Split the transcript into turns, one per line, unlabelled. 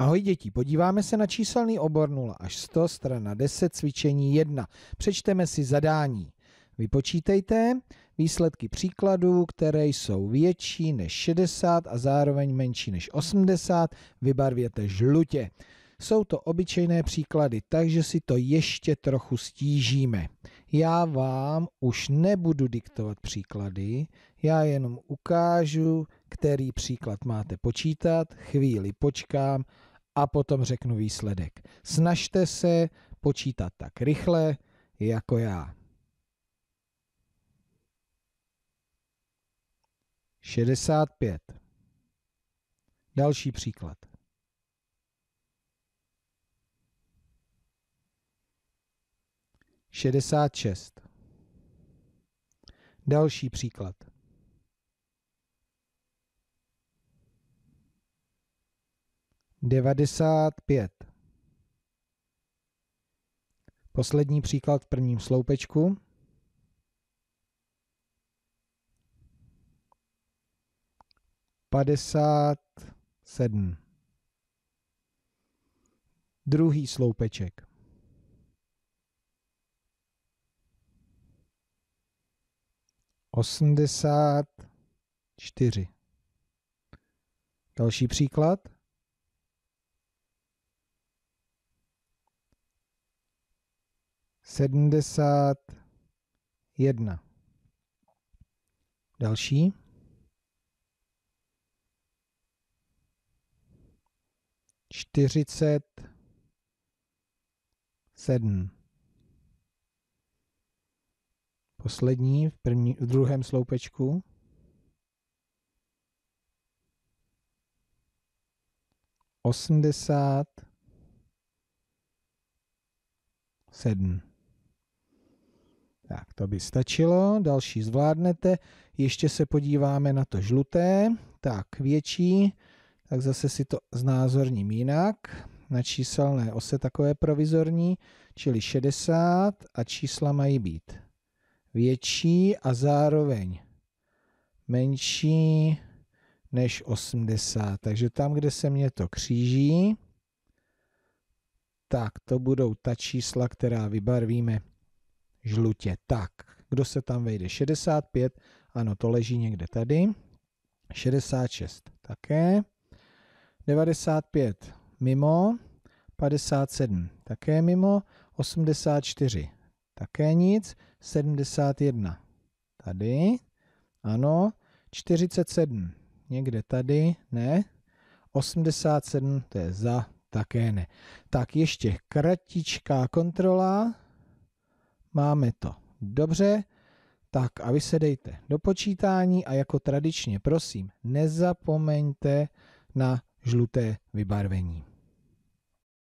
Ahoj děti, podíváme se na číselný obor 0 až 100, strana 10, cvičení 1. Přečteme si zadání. Vypočítejte výsledky příkladů, které jsou větší než 60 a zároveň menší než 80, vybarvěte žlutě. Jsou to obyčejné příklady, takže si to ještě trochu stížíme. Já vám už nebudu diktovat příklady, já jenom ukážu, který příklad máte počítat, chvíli počkám a potom řeknu výsledek. Snažte se počítat tak rychle jako já. 65. Další příklad. 66. Další příklad. 95. Poslední příklad v prvním sloupečku. Padesát sedm. Druhý sloupeček. Osmdesát čtyři. Další příklad. 71. Další. Čtyřicet sedm. Poslední v, první, v druhém sloupečku. Osmdesát sedm. Tak, to by stačilo, další zvládnete. Ještě se podíváme na to žluté, tak větší, tak zase si to znázorním jinak. Na číselné ose takové provizorní, čili 60 a čísla mají být větší a zároveň menší než 80. Takže tam, kde se mě to kříží, tak to budou ta čísla, která vybarvíme žlutě. Tak, kdo se tam vejde? 65, ano, to leží někde tady. 66 také. 95 mimo. 57 také mimo. 84 také nic. 71 tady. Ano. 47 někde tady. Ne. 87 to je za také ne. Tak ještě kratičká kontrola máme to. Dobře, tak a vy se dejte do počítání a jako tradičně, prosím, nezapomeňte na žluté vybarvení.